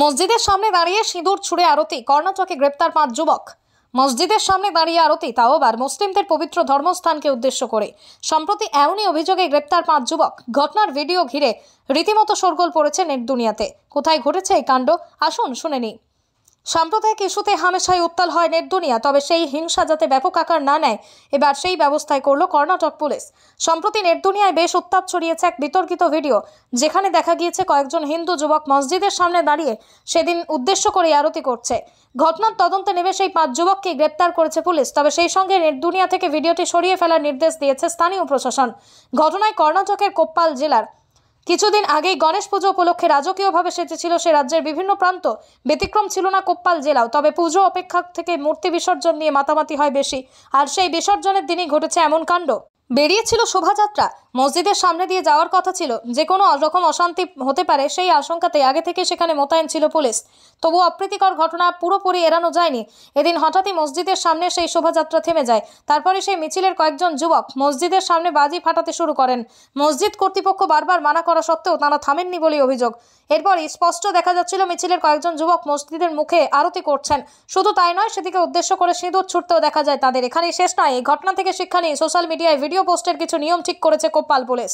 মসজিদের সামনে দাঁড়িয়ে সিঁদুর ছুঁড়ে আরতি কর্ণাটকে গ্রেপ্তার পাঁচ যুবক মসজিদের সামনে দাঁড়িয়ে আরতি তাও আবার মুসলিমদের পবিত্র ধর্মস্থানকে উদ্দেশ্য করে সম্প্রতি এমনই অভিযোগে গ্রেপ্তার পাঁচ যুবক ঘটনার ভিডিও ঘিরে রীতিমতো সরগোল পড়েছে নেট দুনিয়াতে কোথায় ঘটেছে এই কাণ্ড আসুন শুনে নিই সাম্প্রদায়িক ইস্যুতে হামেশাই উত্তাল হয় নেটদুনিয়া তবে সেই হিংসা যাতে ব্যাপক আকার না নেয় এবার সেই ব্যবস্থায় করল কর্ণাটক পুলিশ সম্প্রতি নেটদুনিয়ায় বেশ উত্তাপ ছড়িয়েছে এক বিতর্কিত ভিডিও যেখানে দেখা গিয়েছে কয়েকজন হিন্দু যুবক মসজিদের সামনে দাঁড়িয়ে সেদিন উদ্দেশ্য করে আরতি করছে ঘটনার তদন্তে নেমে সেই পাঁচ যুবককে গ্রেপ্তার করেছে পুলিশ তবে সেই সঙ্গে নেটদুনিয়া থেকে ভিডিওটি সরিয়ে ফেলার নির্দেশ দিয়েছে স্থানীয় প্রশাসন ঘটনায় কর্ণাটকের কোপ্পাল জেলার কিছুদিন আগেই গণেশ পুজো উপলক্ষে রাজকীয়ভাবে সেজেছিল সে রাজ্যের বিভিন্ন প্রান্ত ব্যতিক্রম ছিল না কোপ্পাল জেলাও তবে পুজো অপেক্ষা থেকে মূর্তি বিসর্জন নিয়ে মাতামাতি হয় বেশি আর সেই বিসর্জনের দিনই ঘটেছে এমন কাণ্ড বেরিয়েছিল শোভাযাত্রা মসজিদের সামনে দিয়ে যাওয়ার কথা ছিল যে কোনো রকম অশান্তি হতে পারে সেই আশঙ্কাতে আগে থেকে সেখানে মোতায়েন ছিল পুলিশ তবু অপ্রীতিকর ঘটনা পুরোপুরি এড়ানো যায়নি এদিন হঠাৎই মসজিদের সামনে সেই শোভাযাত্রা থেমে যায় তারপরে সেই মিছিলের কয়েকজন যুবক মসজিদের সামনে বাজি ফাটাতে শুরু করেন মসজিদ কর্তৃপক্ষ বারবার মানা করা সত্ত্বেও তারা থামেননি বলে অভিযোগ এরপরই স্পষ্ট দেখা যাচ্ছিল মিছিলের কয়েকজন যুবক মসজিদের মুখে আরতি করছেন শুধু তাই নয় সেদিকে উদ্দেশ্য করে সিঁদুর ছুটতেও দেখা যায় তাদের এখানেই শেষ নয় এই ঘটনা থেকে শিক্ষা নিয়ে সোশ্যাল মিডিয়ায় ভিডিও ভিডিও পোস্টের কিছু নিয়ম ঠিক করেছে কোপ্পাল পুলিশ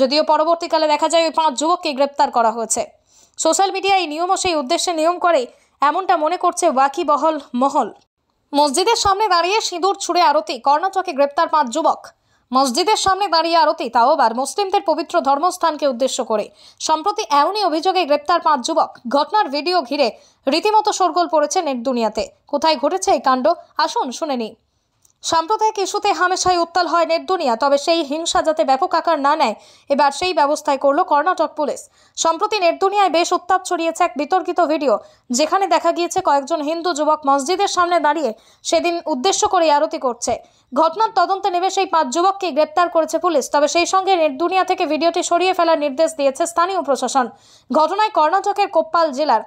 যদিও পরবর্তীকালে দেখা যায় ওই পাঁচ যুবককে গ্রেপ্তার করা হয়েছে সোশ্যাল মিডিয়া এই নিয়মও সেই উদ্দেশ্যে নিয়ম করে এমনটা মনে করছে ওয়াকি বহল মহল মসজিদের সামনে দাঁড়িয়ে সিঁদুর ছুড়ে আরতি কর্ণাটকে গ্রেপ্তার পাঁচ যুবক মসজিদের সামনে দাঁড়িয়ে আরতি তাও আবার মুসলিমদের পবিত্র ধর্মস্থানকে উদ্দেশ্য করে সম্প্রতি এমনই অভিযোগে গ্রেপ্তার পাঁচ যুবক ঘটনার ভিডিও ঘিরে রীতিমতো সরগোল পড়েছে নেট দুনিয়াতে কোথায় ঘটেছে এই কাণ্ড আসুন শুনে নিই সাম্প্রদায়িক ইস্যুতে হামেশাই উত্তাল হয় নেটদুনিয়া তবে সেই হিংসা যাতে ব্যাপক আকার না নেয় এবার সেই ব্যবস্থায় করল কর্ণাটক পুলিশ সম্প্রতি নেটদুনিয়ায় বেশ উত্তাপ ছড়িয়েছে এক বিতর্কিত ভিডিও যেখানে দেখা গিয়েছে কয়েকজন হিন্দু যুবক মসজিদের সামনে দাঁড়িয়ে সেদিন উদ্দেশ্য করে আরতি করছে ঘটনার তদন্তে নেমে সেই পাঁচ যুবককে গ্রেপ্তার করেছে পুলিশ তবে সেই সঙ্গে নেটদুনিয়া থেকে ভিডিওটি সরিয়ে ফেলার নির্দেশ দিয়েছে স্থানীয় প্রশাসন ঘটনায় কর্ণাটকের কোপ্পাল জেলার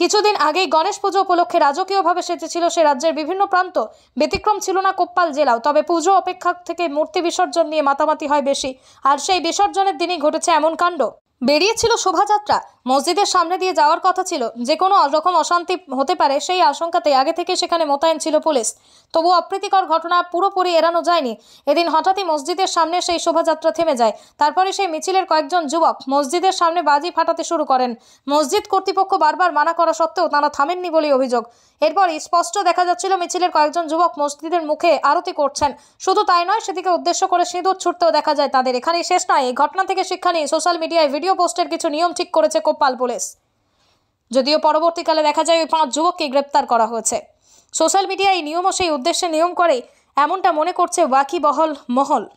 কিছুদিন আগেই গণেশ পুজো উপলক্ষে রাজকীয়ভাবে সেজেছিল সে রাজ্যের বিভিন্ন প্রান্ত ব্যতিক্রম ছিল না কোপ্পাল জেলাও তবে পুজো অপেক্ষা থেকে মূর্তি বিসর্জন নিয়ে মাতামাতি হয় বেশি আর সেই বিসর্জনের দিনই ঘটেছে এমন কাণ্ড বেরিয়েছিল শোভাযাত্রা মসজিদের সামনে দিয়ে যাওয়ার কথা ছিল যে কোনো রকম অশান্তি হতে পারে সেই আশঙ্কাতে আগে থেকে সেখানে মোতায়েন ছিল পুলিশ তবু অপ্রীতিকর ঘটনা পুরোপুরি এড়ানো যায়নি এদিন হঠাৎই মসজিদের সামনে সেই শোভাযাত্রা থেমে যায় তারপরে সেই মিছিলের কয়েকজন যুবক মসজিদের সামনে বাজি ফাটাতে শুরু করেন মসজিদ কর্তৃপক্ষ বারবার মানা করা সত্ত্বেও তারা থামেননি বলে অভিযোগ এরপর স্পষ্ট দেখা যাচ্ছিল মিছিলের কয়েকজন যুবক মসজিদের মুখে আরতি করছেন শুধু তাই নয় সেদিকে উদ্দেশ্য করে সিঁদুর ছুটতেও দেখা যায় তাদের এখানেই শেষ নয় এই ঘটনা থেকে শিক্ষা নিয়ে সোশ্যাল মিডিয়ায় ভিডিও পোস্টের কিছু নিয়ম ঠিক করেছে গোপাল পুলিশ যদিও পরবর্তীকালে দেখা যায় ওই পাঁচ যুবককে গ্রেপ্তার করা হয়েছে সোশ্যাল মিডিয়া এই নিয়ম সেই উদ্দেশ্যে নিয়ম করে এমনটা মনে করছে ওয়াকি বহল মহল